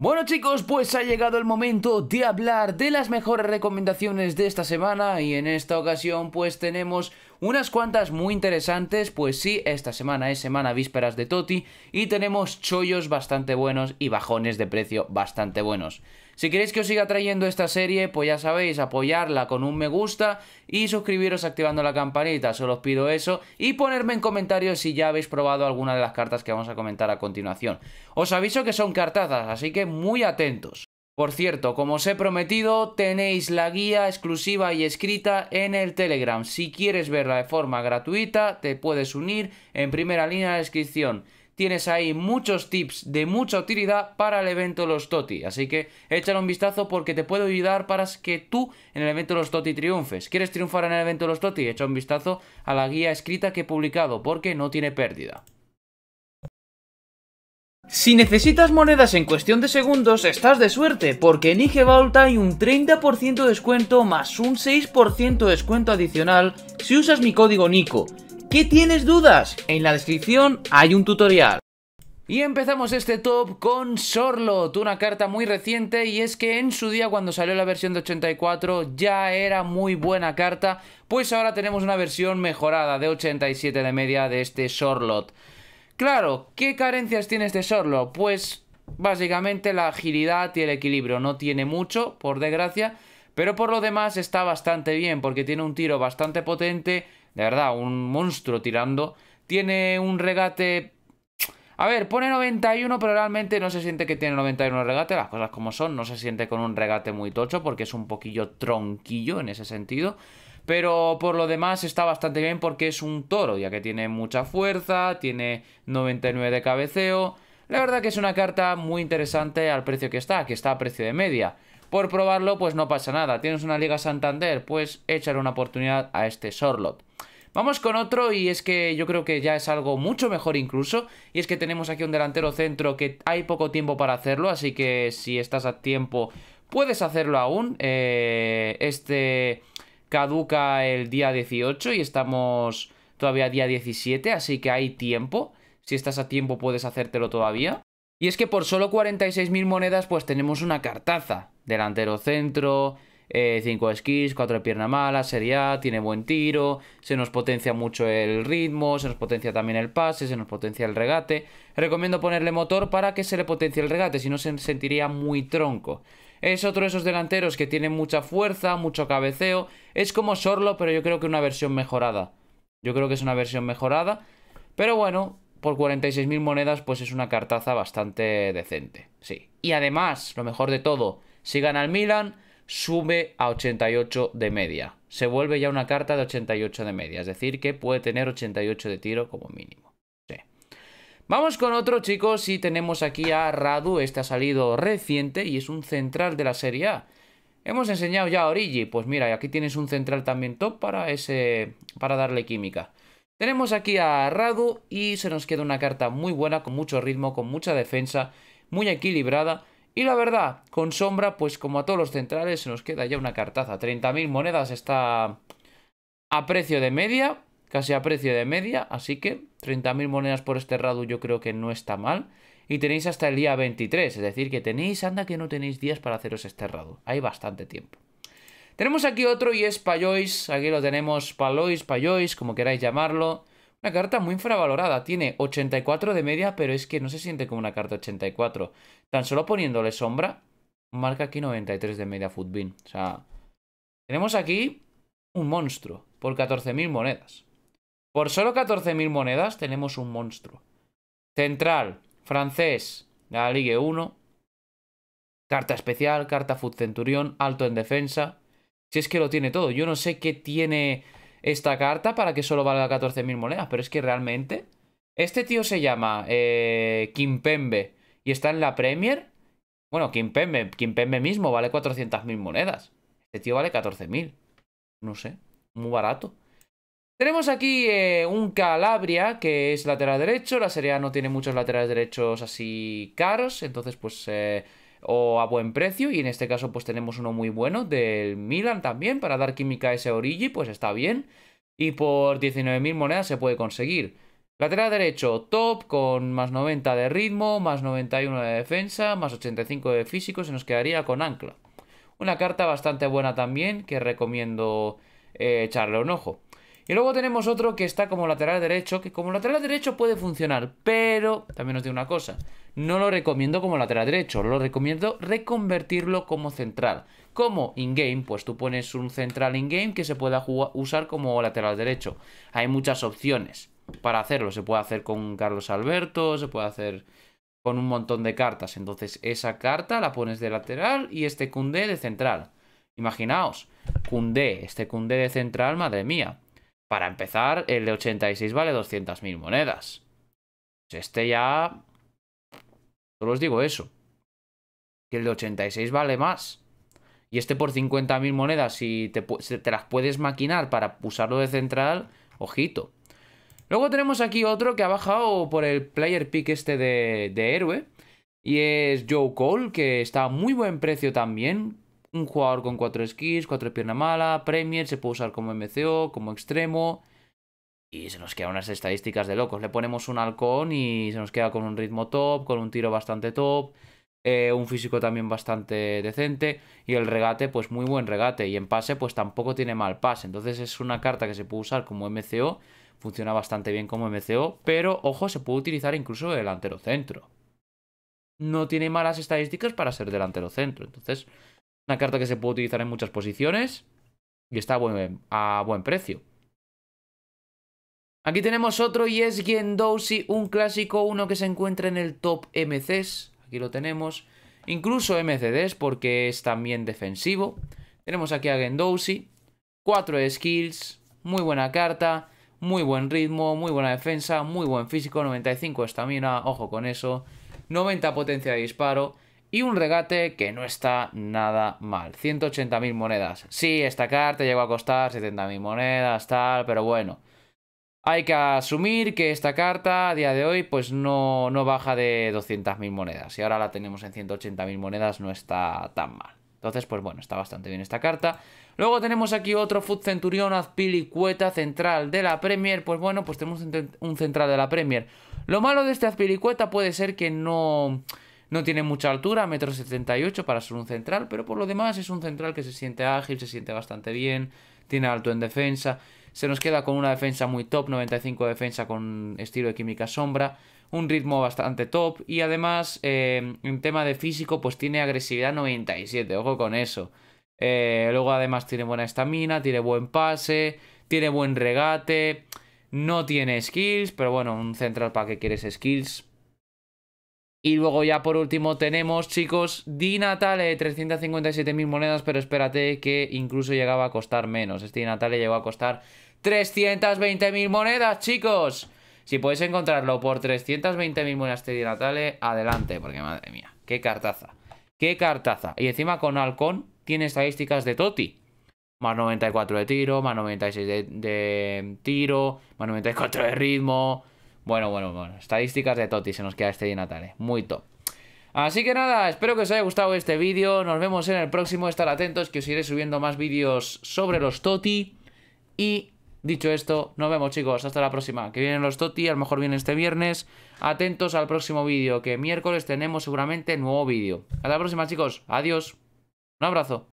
Bueno chicos, pues ha llegado el momento de hablar de las mejores recomendaciones de esta semana y en esta ocasión pues tenemos unas cuantas muy interesantes, pues sí, esta semana es semana vísperas de Toti y tenemos chollos bastante buenos y bajones de precio bastante buenos. Si queréis que os siga trayendo esta serie, pues ya sabéis, apoyarla con un me gusta y suscribiros activando la campanita, solo os pido eso, y ponerme en comentarios si ya habéis probado alguna de las cartas que vamos a comentar a continuación. Os aviso que son cartazas, así que muy atentos. Por cierto, como os he prometido, tenéis la guía exclusiva y escrita en el Telegram. Si quieres verla de forma gratuita, te puedes unir en primera línea de descripción. Tienes ahí muchos tips de mucha utilidad para el evento Los Toti, así que échale un vistazo porque te puedo ayudar para que tú en el evento Los Toti triunfes. ¿Quieres triunfar en el evento Los Toti? Echa un vistazo a la guía escrita que he publicado porque no tiene pérdida. Si necesitas monedas en cuestión de segundos, estás de suerte, porque en IG hay un 30% de descuento más un 6% de descuento adicional si usas mi código NICO. ¿Qué tienes dudas? En la descripción hay un tutorial. Y empezamos este top con Sorlot, una carta muy reciente y es que en su día cuando salió la versión de 84 ya era muy buena carta, pues ahora tenemos una versión mejorada de 87 de media de este Sorlot. Claro, ¿qué carencias tiene este Sorlo? Pues básicamente la agilidad y el equilibrio. No tiene mucho, por desgracia, pero por lo demás está bastante bien porque tiene un tiro bastante potente, de verdad, un monstruo tirando. Tiene un regate... A ver, pone 91, pero realmente no se siente que tiene 91 regate, las cosas como son, no se siente con un regate muy tocho porque es un poquillo tronquillo en ese sentido. Pero por lo demás está bastante bien porque es un toro, ya que tiene mucha fuerza, tiene 99 de cabeceo. La verdad que es una carta muy interesante al precio que está, que está a precio de media. Por probarlo, pues no pasa nada. ¿Tienes una Liga Santander? Pues échale una oportunidad a este Sorlot. Vamos con otro y es que yo creo que ya es algo mucho mejor incluso y es que tenemos aquí un delantero centro que hay poco tiempo para hacerlo así que si estás a tiempo puedes hacerlo aún eh, este caduca el día 18 y estamos todavía día 17, así que hay tiempo. Si estás a tiempo puedes hacértelo todavía. Y es que por solo 46.000 monedas pues tenemos una cartaza. Delantero centro, 5 eh, skills, 4 de pierna mala, sería tiene buen tiro, se nos potencia mucho el ritmo, se nos potencia también el pase, se nos potencia el regate. Recomiendo ponerle motor para que se le potencie el regate, si no se sentiría muy tronco. Es otro de esos delanteros que tiene mucha fuerza, mucho cabeceo. Es como Sorlo, pero yo creo que una versión mejorada. Yo creo que es una versión mejorada. Pero bueno, por 46.000 monedas, pues es una cartaza bastante decente. Sí. Y además, lo mejor de todo, si gana el Milan, sube a 88 de media. Se vuelve ya una carta de 88 de media. Es decir, que puede tener 88 de tiro como mínimo. Vamos con otro, chicos, y tenemos aquí a Radu. Este ha salido reciente y es un central de la Serie A. Hemos enseñado ya a Origi. Pues mira, aquí tienes un central también top para, ese, para darle química. Tenemos aquí a Radu y se nos queda una carta muy buena, con mucho ritmo, con mucha defensa, muy equilibrada. Y la verdad, con sombra, pues como a todos los centrales, se nos queda ya una cartaza. 30.000 monedas está a precio de media, casi a precio de media, así que 30.000 monedas por este rado, yo creo que no está mal. Y tenéis hasta el día 23, es decir, que tenéis, anda que no tenéis días para haceros este rado. hay bastante tiempo. Tenemos aquí otro y es Payois, aquí lo tenemos, Palois, Payois, como queráis llamarlo. Una carta muy infravalorada, tiene 84 de media, pero es que no se siente como una carta 84. Tan solo poniéndole sombra, marca aquí 93 de media Footbin. O sea, tenemos aquí un monstruo por 14.000 monedas. Por solo 14.000 monedas tenemos un monstruo. Central, francés, la Ligue 1. Carta especial, carta Food Centurión, alto en defensa. Si es que lo tiene todo. Yo no sé qué tiene esta carta para que solo valga 14.000 monedas, pero es que realmente... Este tío se llama eh, Kimpembe y está en la Premier. Bueno, Kimpembe, Kimpembe mismo vale 400.000 monedas. Este tío vale 14.000. No sé, muy barato. Tenemos aquí eh, un Calabria, que es lateral derecho. La Serie A no tiene muchos laterales derechos así caros, entonces pues... Eh, o a buen precio y en este caso pues tenemos uno muy bueno del Milan también para dar química a ese Origi pues está bien y por 19.000 monedas se puede conseguir. Lateral derecho, top, con más 90 de ritmo, más 91 de defensa, más 85 de físico, se nos quedaría con ancla. Una carta bastante buena también que recomiendo eh, echarle un ojo. Y luego tenemos otro que está como lateral derecho, que como lateral derecho puede funcionar, pero también os digo una cosa, no lo recomiendo como lateral derecho, lo recomiendo reconvertirlo como central. Como in-game, pues tú pones un central in-game que se pueda usar como lateral derecho. Hay muchas opciones para hacerlo, se puede hacer con Carlos Alberto, se puede hacer con un montón de cartas. Entonces esa carta la pones de lateral y este Cundé de central. Imaginaos, Cundé, este Cundé de central, madre mía. Para empezar, el de 86 vale 200.000 monedas. Pues este ya... Solo os digo eso. Que el de 86 vale más. Y este por 50.000 monedas, si te, las puedes maquinar para usarlo de central, ojito. Luego tenemos aquí otro que ha bajado por el player pick este de, de héroe. Y es Joe Cole, que está a muy buen precio también un jugador con 4 skis, 4 pierna mala, Premier, se puede usar como MCO, como extremo. Y se nos quedan unas estadísticas de locos. Le ponemos un halcón y se nos queda con un ritmo top, con un tiro bastante top, eh, un físico también bastante decente. Y el regate, pues muy buen regate. Y en pase, pues tampoco tiene mal pase. Entonces es una carta que se puede usar como MCO. Funciona bastante bien como MCO. Pero ojo, se puede utilizar incluso delantero centro. No tiene malas estadísticas para ser delantero centro. Entonces, una carta que se puede utilizar en muchas posiciones y está eh, a buen, precio. Aquí tenemos otro y es Gendousi, un clásico, uno que se encuentra en el top MCs. Aquí lo tenemos. Incluso MCDs porque es también defensivo. Tenemos aquí a Gendousi. Cuatro skills, muy buena carta, muy buen ritmo, muy buena defensa, muy buen físico, 95 estamina, ah, ojo con eso, 90 potencia de disparo. Y un regate que no está nada mal. 180.000 monedas. Sí, esta carta llegó a costar 70.000 monedas, tal, pero bueno. Hay que asumir que esta carta a día de hoy pues no, no baja de 200.000 monedas. Y ahora la tenemos en 180.000 monedas, no está tan mal. Entonces, pues bueno, está bastante bien esta carta. Luego tenemos aquí otro Food Centurión, Azpilicueta, central de la Premier. Pues bueno, pues tenemos un central de la Premier. Lo malo de este Azpilicueta puede ser que no... No tiene mucha altura, metro 78 para ser un central, pero por lo demás es un central que se siente ágil, se siente bastante bien, tiene alto en defensa. Se nos queda con una defensa muy top, 95 de defensa con estilo de química sombra, un ritmo bastante top y además eh, en tema de físico pues tiene agresividad 97, ojo con eso. Eh, luego además tiene buena estamina, tiene buen pase, tiene buen regate, no tiene skills, pero bueno, un central para que quieres skills, y luego ya por último tenemos, chicos, Di Natale, eh, 357.000 monedas, pero espérate que incluso llegaba a costar menos. Este Di Natale llegó a costar 320.000 monedas, chicos. Si podéis encontrarlo por 320.000 monedas este Di Natale, eh, adelante, porque madre mía, qué cartaza. Qué cartaza. Y encima con Halcón tiene estadísticas de Toti. Más 94 de tiro, más 96 de, de tiro, más 94 de ritmo, bueno, bueno, bueno. Estadísticas de Toti se nos queda este día Natalie. Muy top. Así que nada, espero que os haya gustado este vídeo. Nos vemos en el próximo. Estar atentos que os iré subiendo más vídeos sobre los Toti. Y dicho esto, nos vemos chicos. Hasta la próxima. Que vienen los Toti, a lo mejor viene este viernes. Atentos al próximo vídeo, que miércoles tenemos seguramente nuevo vídeo. Hasta la próxima chicos. Adiós. Un abrazo.